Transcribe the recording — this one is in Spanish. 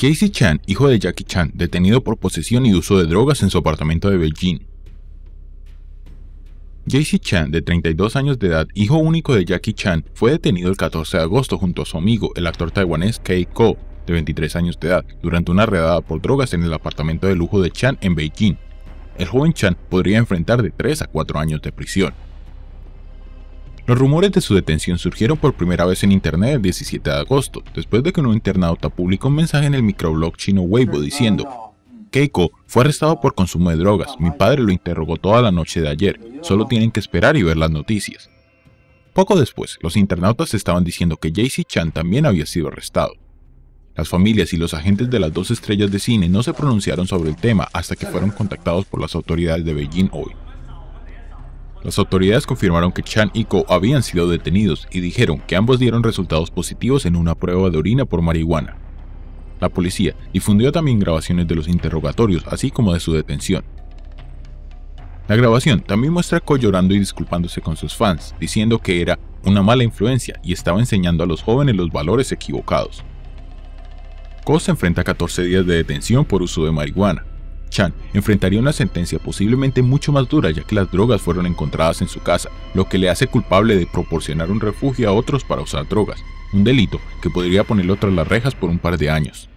Jaycee Chan, hijo de Jackie Chan, detenido por posesión y uso de drogas en su apartamento de Beijing. Jaycee Chan, de 32 años de edad, hijo único de Jackie Chan, fue detenido el 14 de agosto junto a su amigo, el actor taiwanés Kei Ko, de 23 años de edad, durante una redada por drogas en el apartamento de lujo de Chan en Beijing. El joven Chan podría enfrentar de 3 a 4 años de prisión. Los rumores de su detención surgieron por primera vez en internet el 17 de agosto, después de que un internauta publicó un mensaje en el microblog chino Weibo diciendo Keiko fue arrestado por consumo de drogas, mi padre lo interrogó toda la noche de ayer, solo tienen que esperar y ver las noticias. Poco después, los internautas estaban diciendo que JC Chan también había sido arrestado. Las familias y los agentes de las dos estrellas de cine no se pronunciaron sobre el tema hasta que fueron contactados por las autoridades de Beijing hoy. Las autoridades confirmaron que Chan y Ko habían sido detenidos y dijeron que ambos dieron resultados positivos en una prueba de orina por marihuana. La policía difundió también grabaciones de los interrogatorios, así como de su detención. La grabación también muestra a Ko llorando y disculpándose con sus fans, diciendo que era una mala influencia y estaba enseñando a los jóvenes los valores equivocados. Ko se enfrenta a 14 días de detención por uso de marihuana, Chan enfrentaría una sentencia posiblemente mucho más dura ya que las drogas fueron encontradas en su casa, lo que le hace culpable de proporcionar un refugio a otros para usar drogas, un delito que podría ponerlo tras las rejas por un par de años.